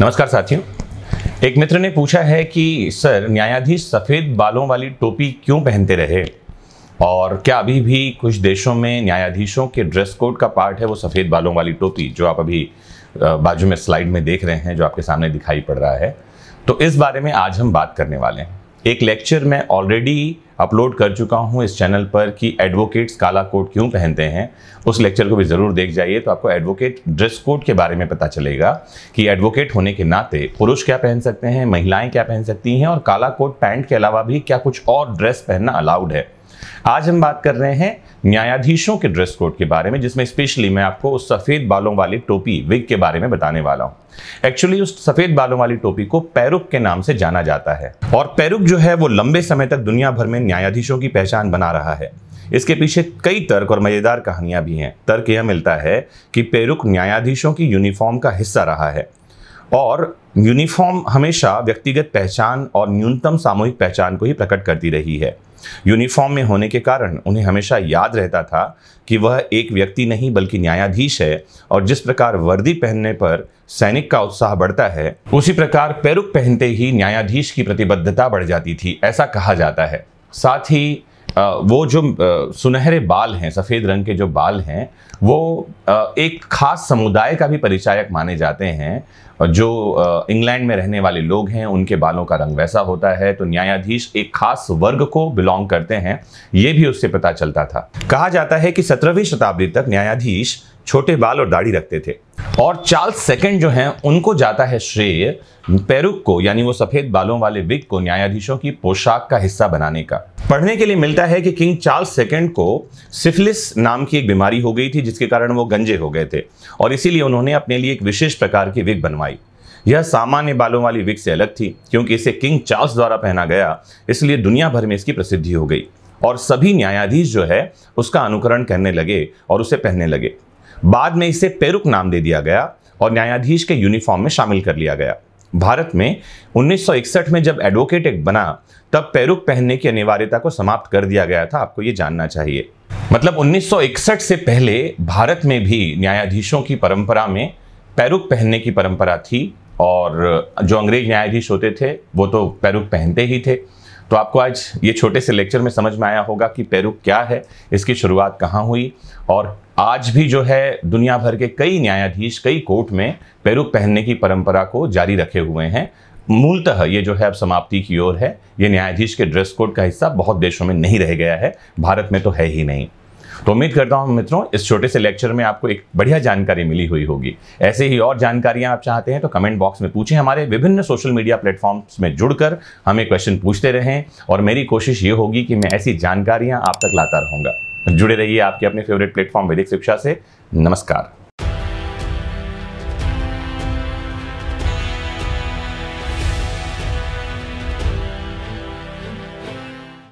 नमस्कार साथियों एक मित्र ने पूछा है कि सर न्यायाधीश सफ़ेद बालों वाली टोपी क्यों पहनते रहे और क्या अभी भी कुछ देशों में न्यायाधीशों के ड्रेस कोड का पार्ट है वो सफ़ेद बालों वाली टोपी जो आप अभी बाजू में स्लाइड में देख रहे हैं जो आपके सामने दिखाई पड़ रहा है तो इस बारे में आज हम बात करने वाले हैं एक लेक्चर में ऑलरेडी अपलोड कर चुका हूँ इस चैनल पर कि एडवोकेट्स काला कोट क्यों पहनते हैं उस लेक्चर को भी ज़रूर देख जाइए तो आपको एडवोकेट ड्रेस कोड के बारे में पता चलेगा कि एडवोकेट होने के नाते पुरुष क्या पहन सकते हैं महिलाएं क्या पहन सकती हैं और काला कोट पैंट के अलावा भी क्या कुछ और ड्रेस पहनना अलाउड है आज हम बात कर रहे हैं न्यायाधीशों के ड्रेस कोड के बारे में जिसमें स्पेशली मैं आपको उस सफ़ेद बालों वाली टोपी विग के बारे में बताने वाला हूं एक्चुअली उस सफ़ेद बालों वाली टोपी को पैरुक के नाम से जाना जाता है और पैरुक जो है वो लंबे समय तक दुनिया भर में न्यायाधीशों की पहचान बना रहा है इसके पीछे कई तर्क और मज़ेदार कहानियां भी हैं तर्क यह मिलता है कि पैरुक न्यायाधीशों की यूनिफॉर्म का हिस्सा रहा है और यूनिफॉर्म हमेशा व्यक्तिगत पहचान और न्यूनतम सामूहिक पहचान को ही प्रकट करती रही है यूनिफॉर्म में होने के कारण उन्हें हमेशा याद रहता था कि वह एक व्यक्ति नहीं बल्कि न्यायाधीश है और जिस प्रकार वर्दी पहनने पर सैनिक का उत्साह बढ़ता है उसी प्रकार पैरुक पहनते ही न्यायाधीश की प्रतिबद्धता बढ़ जाती थी ऐसा कहा जाता है साथ ही वो जो सुनहरे बाल हैं सफ़ेद रंग के जो बाल हैं वो एक खास समुदाय का भी परिचायक माने जाते हैं जो इंग्लैंड में रहने वाले लोग हैं उनके बालों का रंग वैसा होता है तो न्यायाधीश एक खास वर्ग को बिलोंग करते हैं ये भी उससे पता चलता था कहा जाता है कि सत्रहवीं शताब्दी तक न्यायाधीश छोटे बाल और दाढ़ी रखते थे और चार्ल्स सेकेंड जो हैं उनको जाता है श्रेय पेरुक को यानी वो सफेद बालों वाले विग को न्यायाधीशों की पोशाक का हिस्सा बनाने का पढ़ने के लिए मिलता है कि किंग चार्ल्स सेकेंड को सिफिलिस नाम की एक बीमारी हो गई थी जिसके कारण वो गंजे हो गए थे और इसीलिए उन्होंने अपने लिए एक विशेष प्रकार की विग बनवाई यह सामान्य बालों वाली विग से अलग थी क्योंकि इसे किंग चार्ल्स द्वारा पहना गया इसलिए दुनिया भर में इसकी प्रसिद्धि हो गई और सभी न्यायाधीश जो है उसका अनुकरण करने लगे और उसे पहनने लगे बाद में इसे पेरुक नाम दे दिया गया और न्यायाधीश के यूनिफॉर्म में शामिल कर लिया गया भारत में 1961 में जब एडवोकेट एक्ट बना तब पेरुक पहनने की अनिवार्यता को समाप्त कर दिया गया था आपको ये जानना चाहिए मतलब 1961 से पहले भारत में भी न्यायाधीशों की परंपरा में पैरुक पहनने की परंपरा थी और जो अंग्रेज न्यायाधीश होते थे वो तो पैरुक पहनते ही थे तो आपको आज ये छोटे से लेक्चर में समझ में आया होगा कि पेरू क्या है इसकी शुरुआत कहाँ हुई और आज भी जो है दुनिया भर के कई न्यायाधीश कई कोर्ट में पेरू पहनने की परंपरा को जारी रखे हुए हैं मूलतः ये जो है अब समाप्ति की ओर है ये न्यायाधीश के ड्रेस कोड का हिस्सा बहुत देशों में नहीं रह गया है भारत में तो है ही नहीं तो उम्मीद करता हूँ मित्रों इस छोटे से लेक्चर में आपको एक बढ़िया जानकारी मिली हुई होगी ऐसे ही और जानकारियाँ आप चाहते हैं तो कमेंट बॉक्स में पूछें हमारे विभिन्न सोशल मीडिया प्लेटफॉर्म्स में जुड़कर हमें क्वेश्चन पूछते रहें और मेरी कोशिश ये होगी कि मैं ऐसी जानकारियाँ आप तक लाता रहूँगा जुड़े रहिए आपके अपने फेवरेट प्लेटफॉर्म वैदिक शिक्षा से नमस्कार